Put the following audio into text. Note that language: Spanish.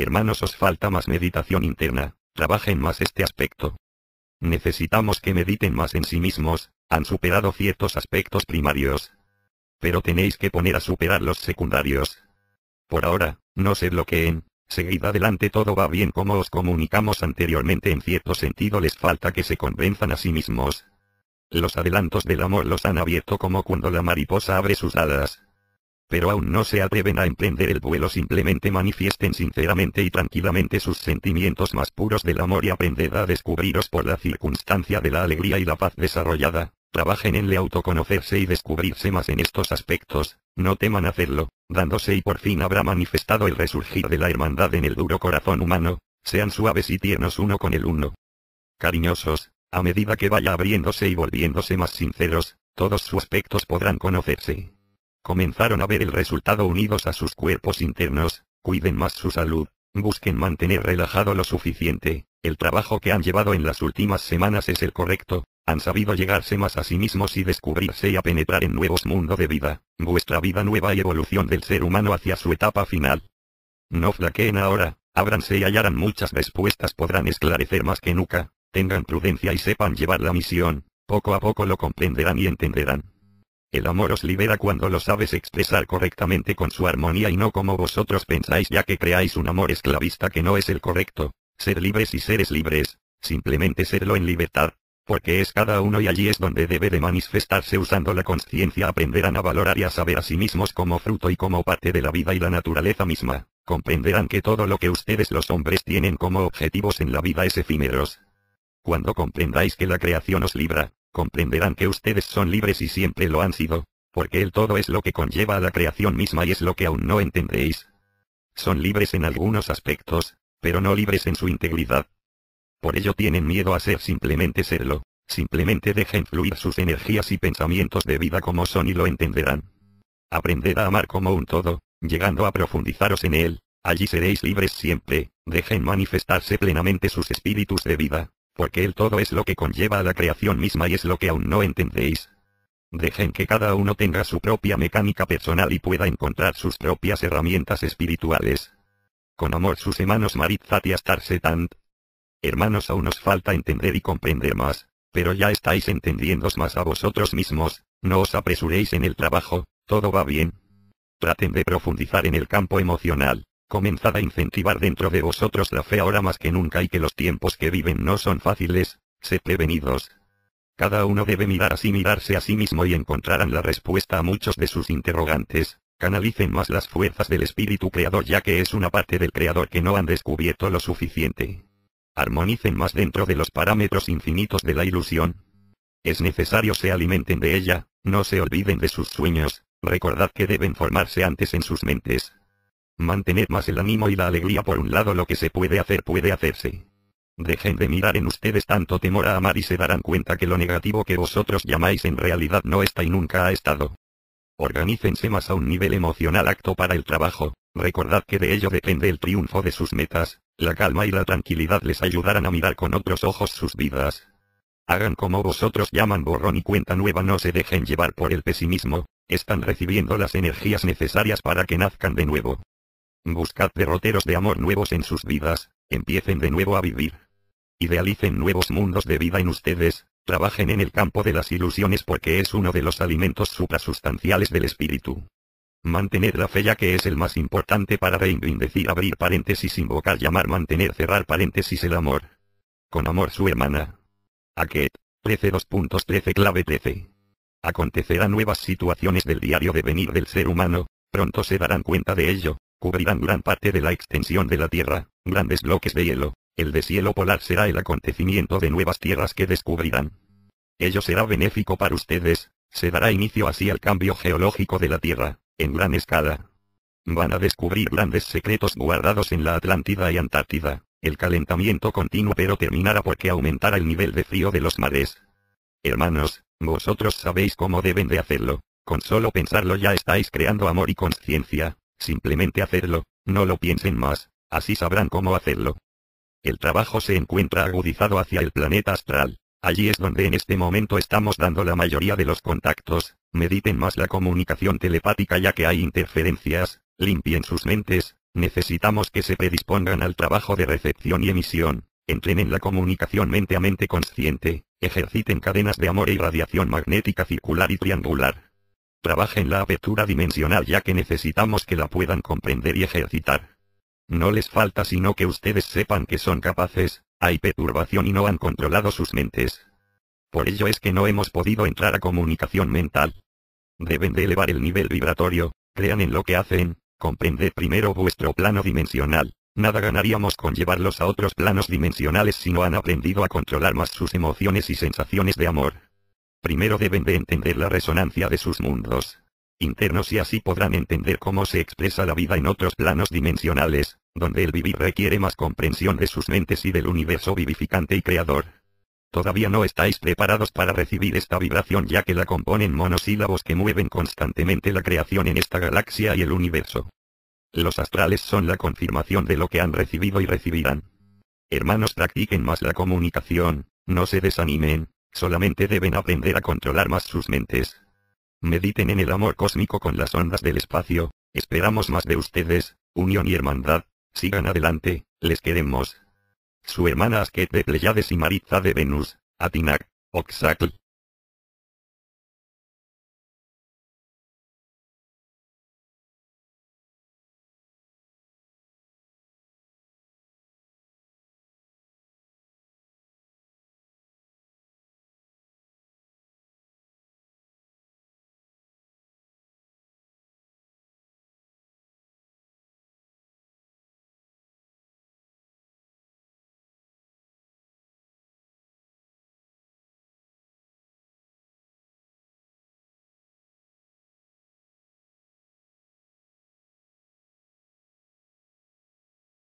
Hermanos, os falta más meditación interna, trabajen más este aspecto. Necesitamos que mediten más en sí mismos, han superado ciertos aspectos primarios. Pero tenéis que poner a superar los secundarios. Por ahora, no se bloqueen, seguid adelante todo va bien como os comunicamos anteriormente en cierto sentido les falta que se convenzan a sí mismos. Los adelantos del amor los han abierto como cuando la mariposa abre sus alas pero aún no se atreven a emprender el vuelo simplemente manifiesten sinceramente y tranquilamente sus sentimientos más puros del amor y aprended a descubriros por la circunstancia de la alegría y la paz desarrollada, trabajen en le autoconocerse y descubrirse más en estos aspectos, no teman hacerlo, dándose y por fin habrá manifestado el resurgir de la hermandad en el duro corazón humano, sean suaves y tiernos uno con el uno. Cariñosos, a medida que vaya abriéndose y volviéndose más sinceros, todos sus aspectos podrán conocerse. Comenzaron a ver el resultado unidos a sus cuerpos internos, cuiden más su salud, busquen mantener relajado lo suficiente, el trabajo que han llevado en las últimas semanas es el correcto, han sabido llegarse más a sí mismos y descubrirse y a penetrar en nuevos mundos de vida, vuestra vida nueva y evolución del ser humano hacia su etapa final. No flaqueen ahora, ábranse y hallarán muchas respuestas podrán esclarecer más que nunca, tengan prudencia y sepan llevar la misión, poco a poco lo comprenderán y entenderán. El amor os libera cuando lo sabes expresar correctamente con su armonía y no como vosotros pensáis ya que creáis un amor esclavista que no es el correcto. Ser libres y seres libres, simplemente serlo en libertad, porque es cada uno y allí es donde debe de manifestarse usando la conciencia aprenderán a valorar y a saber a sí mismos como fruto y como parte de la vida y la naturaleza misma. Comprenderán que todo lo que ustedes los hombres tienen como objetivos en la vida es efímeros. Cuando comprendáis que la creación os libra, comprenderán que ustedes son libres y siempre lo han sido, porque el todo es lo que conlleva a la creación misma y es lo que aún no entendéis. Son libres en algunos aspectos, pero no libres en su integridad. Por ello tienen miedo a ser simplemente serlo, simplemente dejen fluir sus energías y pensamientos de vida como son y lo entenderán. Aprended a amar como un todo, llegando a profundizaros en él, allí seréis libres siempre, dejen manifestarse plenamente sus espíritus de vida, porque el todo es lo que conlleva a la creación misma y es lo que aún no entendéis. Dejen que cada uno tenga su propia mecánica personal y pueda encontrar sus propias herramientas espirituales. Con amor sus hermanos Maritzat y Astarsetant. Hermanos aún os falta entender y comprender más, pero ya estáis entendiendo más a vosotros mismos, no os apresuréis en el trabajo, todo va bien. Traten de profundizar en el campo emocional, Comenzad a incentivar dentro de vosotros la fe ahora más que nunca y que los tiempos que viven no son fáciles, sé prevenidos. Cada uno debe mirar así mirarse a sí mismo y encontrarán la respuesta a muchos de sus interrogantes. Canalicen más las fuerzas del espíritu creador ya que es una parte del creador que no han descubierto lo suficiente. Armonicen más dentro de los parámetros infinitos de la ilusión. Es necesario se alimenten de ella, no se olviden de sus sueños, recordad que deben formarse antes en sus mentes. Mantener más el ánimo y la alegría por un lado lo que se puede hacer puede hacerse. Dejen de mirar en ustedes tanto temor a amar y se darán cuenta que lo negativo que vosotros llamáis en realidad no está y nunca ha estado. Organícense más a un nivel emocional acto para el trabajo, recordad que de ello depende el triunfo de sus metas, la calma y la tranquilidad les ayudarán a mirar con otros ojos sus vidas. Hagan como vosotros llaman borrón y cuenta nueva, no se dejen llevar por el pesimismo, están recibiendo las energías necesarias para que nazcan de nuevo. Buscad derroteros de amor nuevos en sus vidas, empiecen de nuevo a vivir. Idealicen nuevos mundos de vida en ustedes, trabajen en el campo de las ilusiones porque es uno de los alimentos suprasustanciales del espíritu. Mantener la fe ya que es el más importante para indecir abrir paréntesis invocar llamar mantener cerrar paréntesis el amor. Con amor su hermana. Aquet. 13 clave 13. Acontecerán nuevas situaciones del diario devenir del ser humano, pronto se darán cuenta de ello, cubrirán gran parte de la extensión de la Tierra, grandes bloques de hielo. El deshielo polar será el acontecimiento de nuevas tierras que descubrirán. Ello será benéfico para ustedes, se dará inicio así al cambio geológico de la Tierra, en gran escala. Van a descubrir grandes secretos guardados en la Atlántida y Antártida, el calentamiento continuo pero terminará porque aumentará el nivel de frío de los mares. Hermanos, vosotros sabéis cómo deben de hacerlo, con solo pensarlo ya estáis creando amor y conciencia, Simplemente hacerlo, no lo piensen más, así sabrán cómo hacerlo. El trabajo se encuentra agudizado hacia el planeta astral. Allí es donde en este momento estamos dando la mayoría de los contactos, mediten más la comunicación telepática ya que hay interferencias, limpien sus mentes, necesitamos que se predispongan al trabajo de recepción y emisión, entrenen la comunicación mente a mente consciente, ejerciten cadenas de amor y radiación magnética circular y triangular. Trabajen en la apertura dimensional ya que necesitamos que la puedan comprender y ejercitar. No les falta sino que ustedes sepan que son capaces, hay perturbación y no han controlado sus mentes. Por ello es que no hemos podido entrar a comunicación mental. Deben de elevar el nivel vibratorio, crean en lo que hacen, comprender primero vuestro plano dimensional. Nada ganaríamos con llevarlos a otros planos dimensionales si no han aprendido a controlar más sus emociones y sensaciones de amor. Primero deben de entender la resonancia de sus mundos internos y así podrán entender cómo se expresa la vida en otros planos dimensionales, donde el vivir requiere más comprensión de sus mentes y del universo vivificante y creador. Todavía no estáis preparados para recibir esta vibración ya que la componen monosílabos que mueven constantemente la creación en esta galaxia y el universo. Los astrales son la confirmación de lo que han recibido y recibirán. Hermanos practiquen más la comunicación, no se desanimen, Solamente deben aprender a controlar más sus mentes. Mediten en el amor cósmico con las ondas del espacio, esperamos más de ustedes, unión y hermandad, sigan adelante, les queremos. Su hermana Asket de y Maritza de Venus, Atinac, Oxacl,